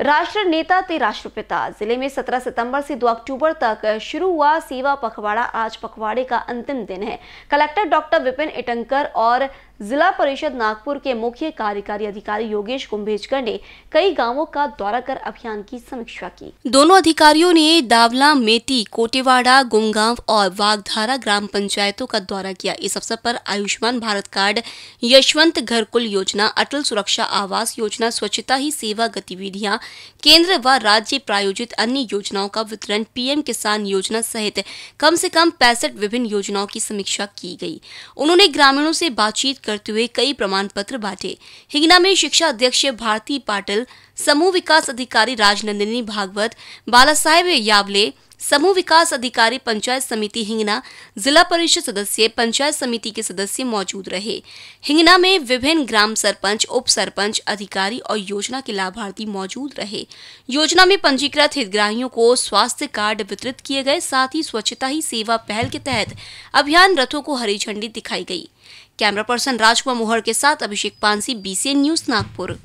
राष्ट्र नेता ते राष्ट्रपिता जिले में 17 सितंबर से 2 अक्टूबर तक शुरू हुआ सेवा पखवाड़ा आज पखवाड़े का अंतिम दिन है कलेक्टर डॉक्टर विपिन इटंकर और जिला परिषद नागपुर के मुख्य कार्यकारी अधिकारी योगेश कुंभेजकर ने कई गांवों का दौरा कर अभियान की समीक्षा की दोनों अधिकारियों ने दावला मेटी कोटेवाड़ा गुमगांव और वागधारा ग्राम पंचायतों का दौरा किया इस अवसर पर आयुष्मान भारत कार्ड यशवंत घर कुल योजना अटल सुरक्षा आवास योजना स्वच्छता ही सेवा गतिविधियाँ केंद्र व राज्य प्रायोजित अन्य योजनाओं का वितरण पीएम किसान योजना सहित कम ऐसी कम पैंसठ विभिन्न योजनाओं की समीक्षा की गयी उन्होंने ग्रामीणों ऐसी बातचीत करते हुए कई प्रमाण पत्र बांटे हिंगना में शिक्षा अध्यक्ष भारती पाटिल समूह विकास अधिकारी राजनंदिनी भागवत बाला साहेब यावले समूह विकास अधिकारी पंचायत समिति हिंगना जिला परिषद सदस्य पंचायत समिति के सदस्य मौजूद रहे हिंगना में विभिन्न ग्राम सरपंच उप सरपंच अधिकारी और योजना के लाभार्थी मौजूद रहे योजना में पंजीकृत हितग्राहियों को स्वास्थ्य कार्ड वितरित किए गए साथ ही स्वच्छता ही सेवा पहल के तहत अभियान रथों को हरी झंडी दिखाई गयी कैमरा पर्सन राजकुमार मोहर के साथ अभिषेक पानसी बीसीएन न्यूज नागपुर